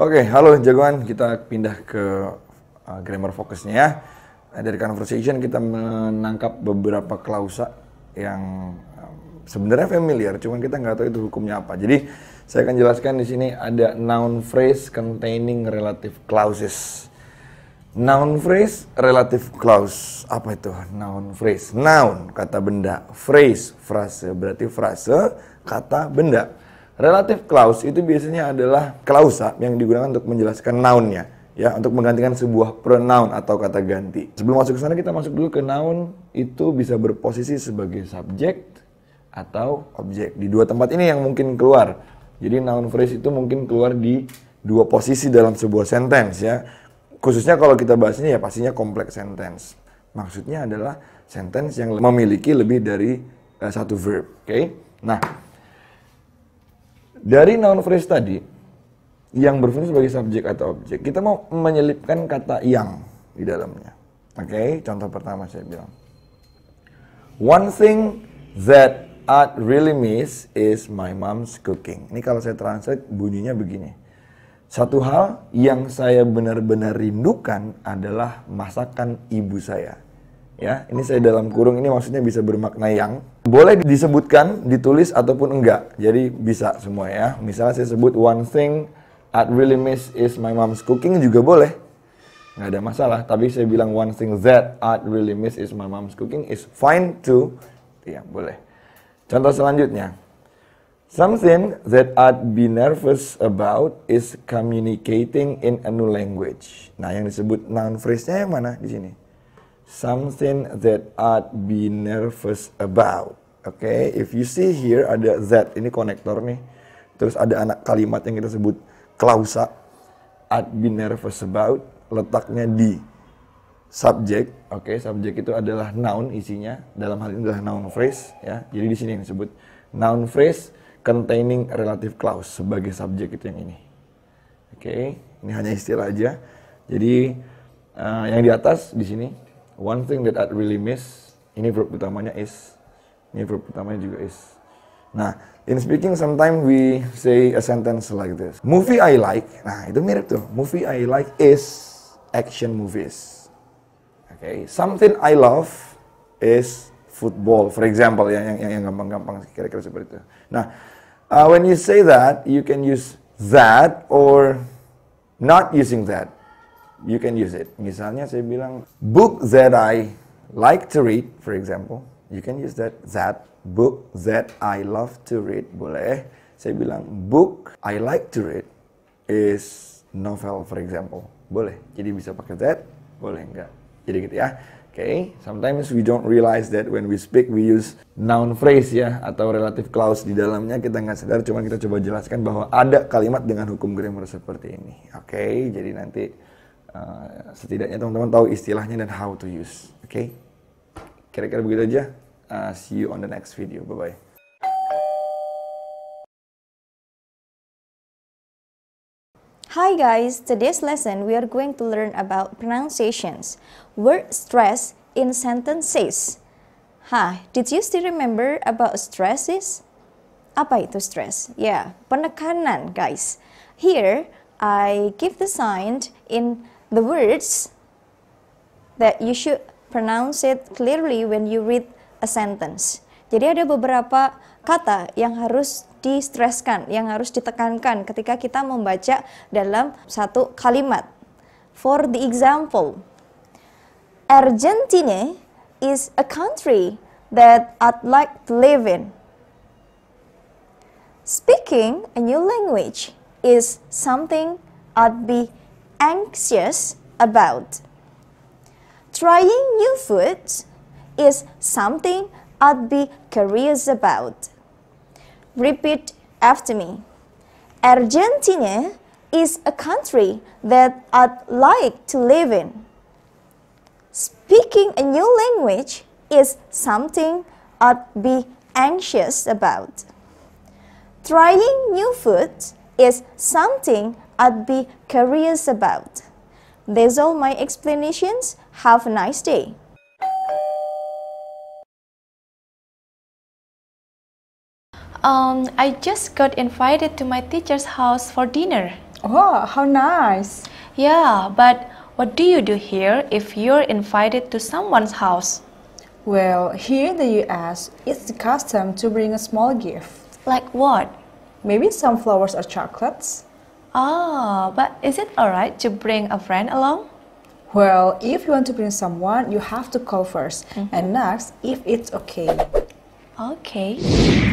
Oke, okay, halo jagoan. Kita pindah ke uh, grammar fokusnya ya. Nah, dari conversation kita menangkap beberapa klausa yang um, sebenarnya familiar, cuman kita nggak tahu itu hukumnya apa. Jadi saya akan jelaskan di sini ada noun phrase containing relative clauses. Noun phrase, relative clause. Apa itu noun phrase? Noun, kata benda. Phrase, frase. Berarti frase, kata benda. Relative clause itu biasanya adalah klausa yang digunakan untuk menjelaskan nounnya ya untuk menggantikan sebuah pronoun atau kata ganti. Sebelum masuk ke sana kita masuk dulu ke noun itu bisa berposisi sebagai subjek atau objek. Di dua tempat ini yang mungkin keluar. Jadi noun phrase itu mungkin keluar di dua posisi dalam sebuah sentence ya. Khususnya kalau kita bahasnya ya pastinya kompleks sentence. Maksudnya adalah sentence yang memiliki lebih dari uh, satu verb, oke? Okay? Nah, dari noun phrase tadi, yang berfungsi sebagai subjek atau objek, kita mau menyelipkan kata yang di dalamnya. Oke, okay? contoh pertama saya bilang. One thing that I really miss is my mom's cooking. Ini kalau saya translate bunyinya begini. Satu hal yang saya benar-benar rindukan adalah masakan ibu saya. Ya, ini saya dalam kurung ini maksudnya bisa bermakna yang boleh disebutkan, ditulis ataupun enggak. Jadi bisa semua ya. Misalnya saya sebut one thing I really miss is my mom's cooking juga boleh. Nggak ada masalah. Tapi saya bilang one thing that I really miss is my mom's cooking is fine too. Ya boleh. Contoh selanjutnya. Something that I'd be nervous about is communicating in a new language. Nah, yang disebut noun phrase-nya yang mana di sini? Something that I'd be nervous about. Oke, okay? if you see here ada Z, ini konektor nih. Terus ada anak kalimat yang kita sebut klausa. I'd be nervous about, letaknya di subjek. Oke, okay? subjek itu adalah noun isinya. Dalam hal ini adalah noun phrase ya. Jadi di sini yang disebut noun phrase containing relative clause sebagai subjek itu yang ini. Oke, okay? ini hanya istilah aja. Jadi uh, yang di atas di sini one thing that I really miss ini verb utamanya is ini verb pertamanya juga is. Nah, in speaking sometimes we say a sentence like this. Movie I like. Nah, itu mirip tuh. Movie I like is action movies. Okay, something I love is football. For example, ya, yang yang yang gampang-gampang kira-kira seperti itu. Nah, uh, when you say that, you can use that or not using that. You can use it. Misalnya saya bilang book that I like to read, for example. You can use that. That book that I love to read. Boleh. Saya bilang book I like to read is novel for example. Boleh. Jadi bisa pakai that, boleh enggak. Jadi gitu ya. Oke, okay. sometimes we don't realize that when we speak we use noun phrase ya atau relative clause di dalamnya kita nggak sadar cuma kita coba jelaskan bahwa ada kalimat dengan hukum grammar seperti ini. Oke, okay. jadi nanti eh, setidaknya teman-teman tahu istilahnya dan how to use. Oke. Okay? Kira-kira begitu aja. Uh, see you on the next video. Bye-bye. Hi guys, today's lesson we are going to learn about pronunciations, word stress in sentences. Hah? did you still remember about stresses? Apa itu stress? Yeah, penekanan guys. Here, I give the sign in the words that you should pronounce it clearly when you read a sentence. Jadi ada beberapa kata yang harus distreskan, yang harus ditekankan ketika kita membaca dalam satu kalimat. For the example, Argentina is a country that I'd like to live in. Speaking a new language is something I'd be anxious about. Trying new food is something I'd be curious about. Repeat after me. Argentina is a country that I'd like to live in. Speaking a new language is something I'd be anxious about. Trying new food is something I'd be curious about. That's all my explanations. Have a nice day. Um, I just got invited to my teacher's house for dinner. Oh, how nice. Yeah, but what do you do here if you're invited to someone's house? Well, here in the US, it's the custom to bring a small gift. Like what? Maybe some flowers or chocolates. Oh, but is it alright to bring a friend along? Well, if you want to bring someone, you have to call 1st mm -hmm. and next if it's okay. Okay.